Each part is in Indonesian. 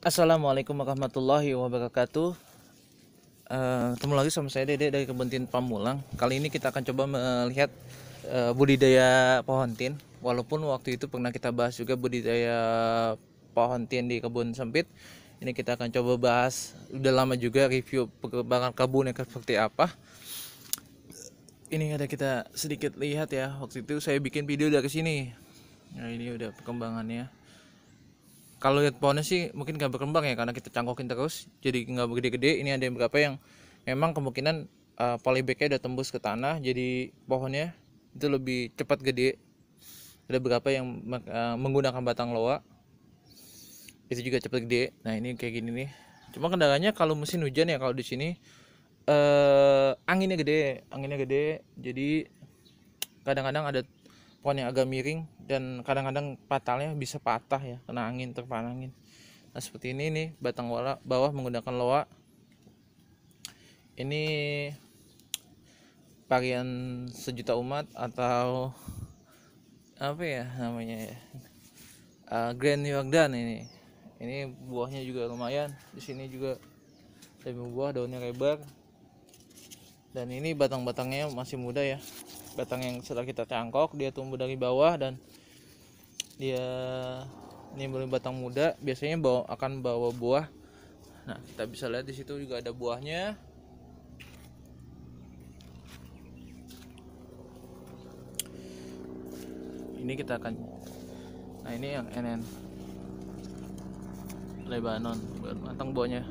Assalamualaikum warahmatullahi wabarakatuh. Uh, lagi sama saya Dede dari Kebun Tin Pamulang. Kali ini kita akan coba melihat uh, budidaya pohon tin. Walaupun waktu itu pernah kita bahas juga budidaya pohon tin di kebun sempit, ini kita akan coba bahas udah lama juga review perkembangan kebun yang seperti apa. Ini ada kita sedikit lihat ya. Waktu itu saya bikin video dari sini. Nah, ini udah perkembangannya kalau lihat pohonnya sih mungkin nggak berkembang ya karena kita cangkokin terus jadi nggak gede-gede ini ada yang berapa yang memang kemungkinan uh, eh, polybagnya udah tembus ke tanah jadi pohonnya itu lebih cepat gede ada beberapa yang uh, menggunakan batang loa itu juga cepat gede nah ini kayak gini nih cuma kendalanya kalau musim hujan ya kalau di sini eh uh, anginnya gede anginnya gede jadi kadang-kadang ada pohon yang agak miring dan kadang-kadang patalnya bisa patah ya kena angin terpana angin nah seperti ini nih batang wala bawah menggunakan loa ini varian sejuta umat atau apa ya namanya ya uh, Grand Yordan ini ini buahnya juga lumayan di sini juga lebih buah daunnya lebar dan ini batang-batangnya masih muda ya batang yang setelah kita cangkok dia tumbuh dari bawah dan dia nimbulin batang muda biasanya bawa, akan bawa buah nah kita bisa lihat di situ juga ada buahnya ini kita akan nah ini yang NN Lebanon mantang buahnya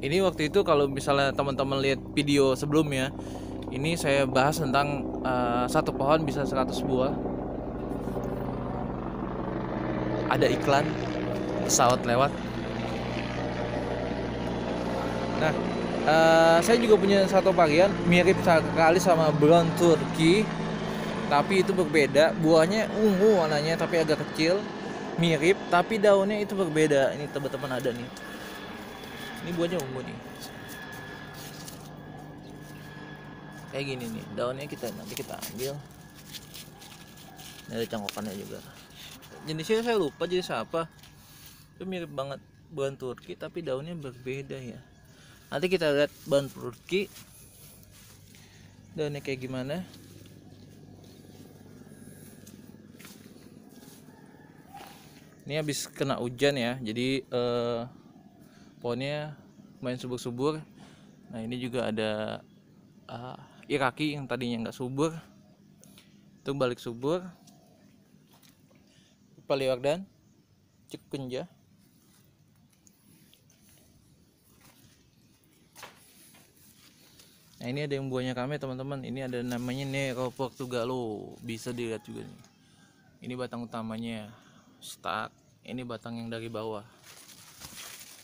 ini waktu itu kalau misalnya teman-teman lihat video sebelumnya ini saya bahas tentang uh, satu pohon bisa 100 buah ada iklan pesawat lewat nah uh, saya juga punya satu varian mirip sekali sama brown turkey tapi itu berbeda buahnya ungu warnanya tapi agak kecil mirip tapi daunnya itu berbeda ini teman-teman ada nih ini buahnya ungu nih kayak gini nih daunnya kita nanti kita ambil ini ada cangkokannya juga jenisnya saya lupa jadi siapa. itu mirip banget bahan Turki tapi daunnya berbeda ya nanti kita lihat bahan Turki daunnya kayak gimana ini habis kena hujan ya jadi eh, pohonnya main subur-subur nah ini juga ada ah, kaki iya, kaki yang tadinya nggak subur itu balik subur dan cekunja nah ini ada yang buahnya kami teman-teman ini ada namanya Nero Portugalo bisa dilihat juga nih ini batang utamanya stuck ini batang yang dari bawah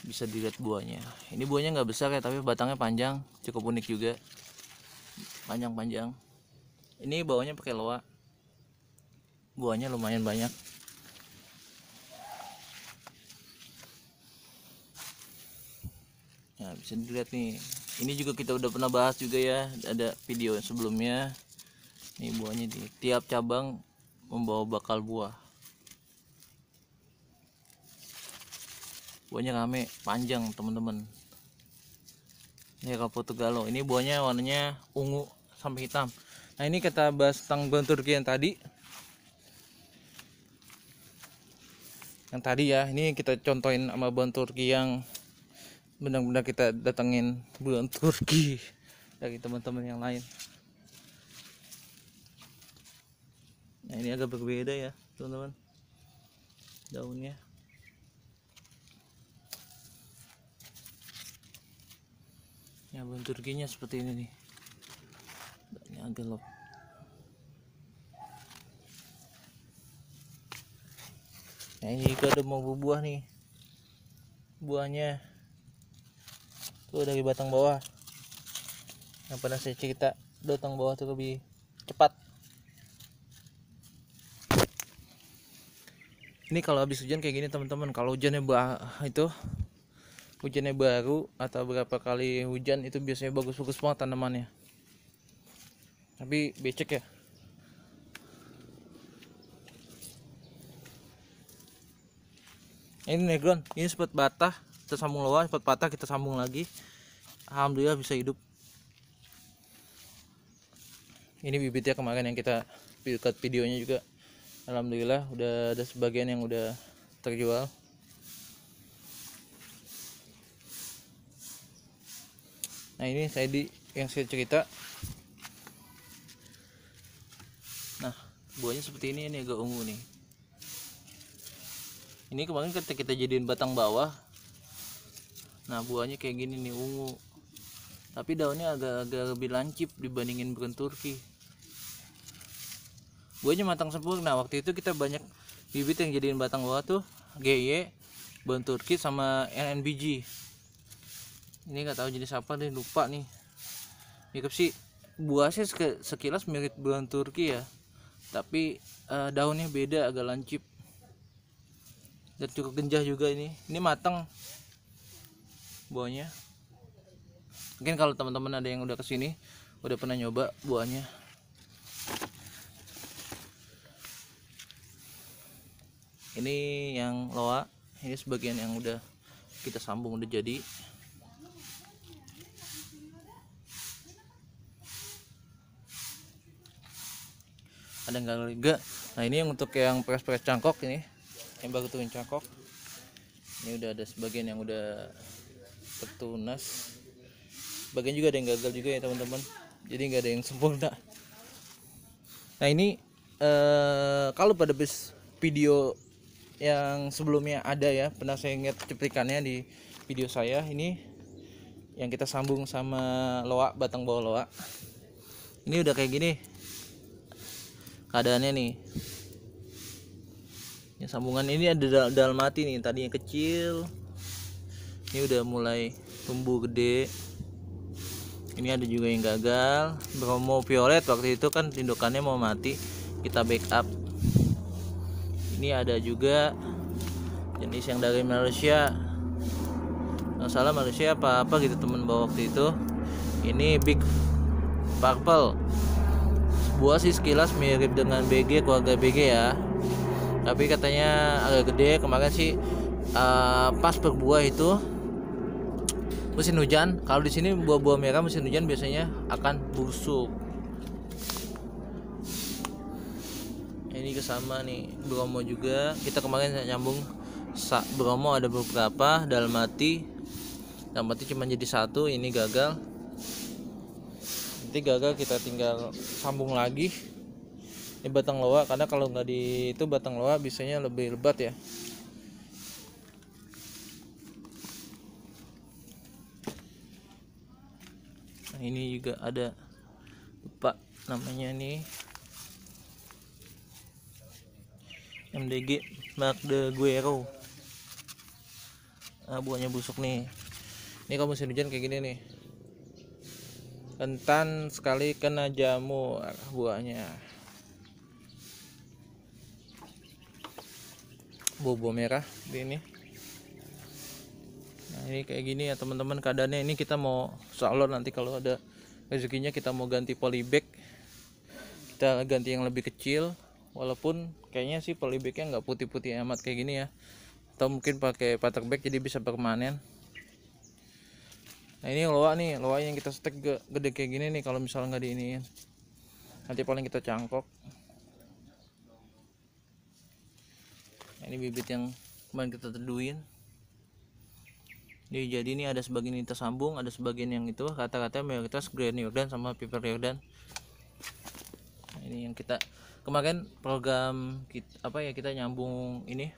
bisa dilihat buahnya ini buahnya nggak besar ya tapi batangnya panjang cukup unik juga panjang-panjang ini bawahnya pakai loa buahnya lumayan banyak nah bisa dilihat nih ini juga kita udah pernah bahas juga ya ada video sebelumnya ini buahnya di tiap cabang membawa bakal buah buahnya rame panjang teman-teman ini ya, Capotugalo ini buahnya warnanya ungu sampai hitam nah ini kita bahas tentang buah Turki yang tadi yang tadi ya ini kita contohin sama buah Turki yang benar-benar kita datengin buah Turki dari teman-teman yang lain nah ini agak berbeda ya teman-teman daunnya ya benturkinya seperti ini nih banyak agak gelap nah ini juga ada mau buah nih buahnya tuh dari batang bawah yang pernah saya cerita batang bawah itu lebih cepat ini kalau habis hujan kayak gini teman-teman kalau hujannya bah itu hujannya baru atau berapa kali hujan itu biasanya bagus-bagus banget tanamannya tapi becek ya ini negron ini sempat batah kita sambung luar sempat patah kita sambung lagi Alhamdulillah bisa hidup ini bibitnya kemarin yang kita cut videonya juga Alhamdulillah udah ada sebagian yang udah terjual nah ini saya di yang saya cerita nah buahnya seperti ini ini agak ungu nih ini kemarin ketika kita jadiin batang bawah nah buahnya kayak gini nih ungu tapi daunnya agak-agak lebih lancip dibandingin beken Turki buahnya matang sempurna nah, waktu itu kita banyak bibit yang jadiin batang bawah tuh GY e, beken Turki sama NNBG ini nggak tahu jenis apa nih lupa nih mirip sih buahnya sekilas mirip buah Turki ya tapi uh, daunnya beda agak lancip dan cukup genjah juga ini ini matang buahnya mungkin kalau teman-teman ada yang udah kesini udah pernah nyoba buahnya ini yang loa ini sebagian yang udah kita sambung udah jadi ada galon liga nah ini yang untuk yang pres-pres cangkok ini yang baru turun cangkok ini udah ada sebagian yang udah tertunas bagian juga ada yang gagal juga ya teman-teman jadi nggak ada yang sempurna nah ini eh, kalau pada bis video yang sebelumnya ada ya pernah saya ingat cuplikannya di video saya ini yang kita sambung sama loak batang bawah loak ini udah kayak gini keadaannya nih ya, sambungan ini ada dal dalam mati nih tadinya kecil ini udah mulai tumbuh gede ini ada juga yang gagal Bromo Violet waktu itu kan tindukannya mau mati kita backup ini ada juga jenis yang dari Malaysia nggak salah Malaysia apa apa gitu temen bawa waktu itu ini Big Purple gua sih sekilas mirip dengan BG keluarga BG ya tapi katanya agak gede kemarin sih uh, pas berbuah itu musim hujan kalau di sini buah-buah merah musim hujan biasanya akan busuk ini kesama nih Bromo juga kita kemarin nyambung Bromo ada beberapa dalam hati dalam hati cuma jadi satu ini gagal nanti gagal kita tinggal sambung lagi ini batang loa karena kalau nggak di itu batang loa biasanya lebih lebat ya nah, ini juga ada lupa namanya nih MDG Mark de Guero ah buahnya busuk nih ini kalau musim hujan kayak gini nih rentan sekali kena jamur buahnya bobo merah ini nah ini kayak gini ya teman-teman keadaannya ini kita mau salon nanti kalau ada rezekinya kita mau ganti polybag kita ganti yang lebih kecil walaupun kayaknya sih polybagnya nggak putih-putih amat kayak gini ya atau mungkin pakai paterback bag jadi bisa permanen nah ini loa nih loa yang kita stek gede kayak gini nih kalau misalnya nggak diiniin nanti paling kita cangkok nah, ini bibit yang kemarin kita teduhin jadi, jadi ini ada sebagian yang tersambung, ada sebagian yang itu kata-kata mayoritas Grand Jordan sama Piper Jordan nah, ini yang kita kemarin program kita, apa ya kita nyambung ini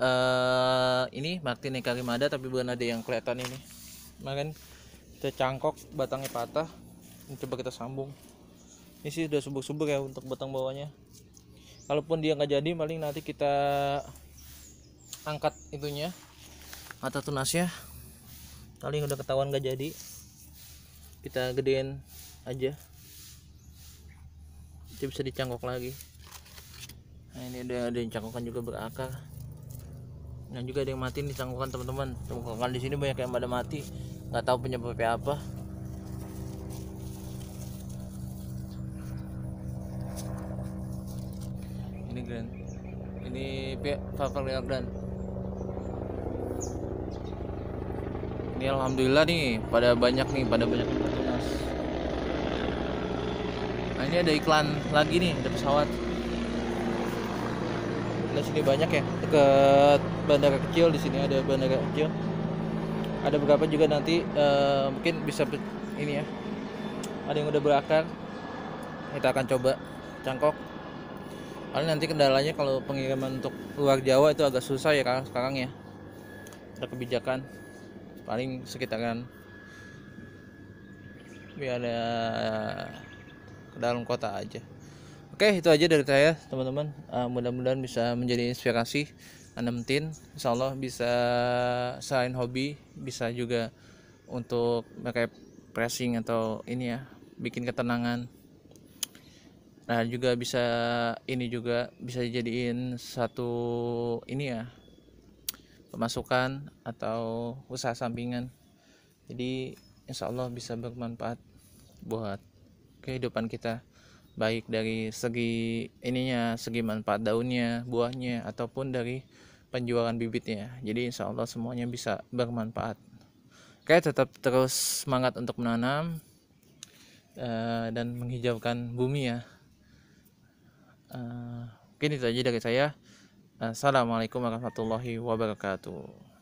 uh, ini Martin Karimada tapi bukan ada yang kelihatan ini Makan, kita cangkok batangnya patah ini coba kita sambung ini sih udah subur-subur ya untuk batang bawahnya kalaupun dia nggak jadi paling nanti kita angkat itunya mata tunasnya paling udah ketahuan nggak jadi kita gedein aja itu bisa dicangkok lagi nah ini udah ada yang cangkokan juga berakar dan juga ada yang mati di tangkukan teman-teman tangkukan di sini banyak yang pada mati nggak tahu penyebabnya apa ini grand ini Cavalier grand ini alhamdulillah nih pada banyak nih pada banyak yang terkenas nah ini ada iklan lagi nih ada pesawat Nah, sini banyak ya ke bandara kecil di sini ada bandara kecil ada beberapa juga nanti uh, mungkin bisa ini ya ada yang udah berakar kita akan coba cangkok karena nanti kendalanya kalau pengiriman untuk luar Jawa itu agak susah ya karena sekarang ya ada kebijakan paling sekitaran biar ada ke dalam kota aja Oke, itu aja dari saya, teman-teman. Uh, mudah-mudahan bisa menjadi inspirasi Anda mentin. Insya Allah bisa selain hobi, bisa juga untuk pakai pressing atau ini ya, bikin ketenangan. Nah, juga bisa ini juga bisa dijadiin satu ini ya, pemasukan atau usaha sampingan. Jadi, insya Allah bisa bermanfaat buat kehidupan kita baik dari segi ininya segi manfaat daunnya buahnya ataupun dari penjualan bibitnya jadi insya Allah semuanya bisa bermanfaat oke tetap terus semangat untuk menanam uh, dan menghijaukan bumi ya uh, mungkin itu aja dari saya Assalamualaikum warahmatullahi wabarakatuh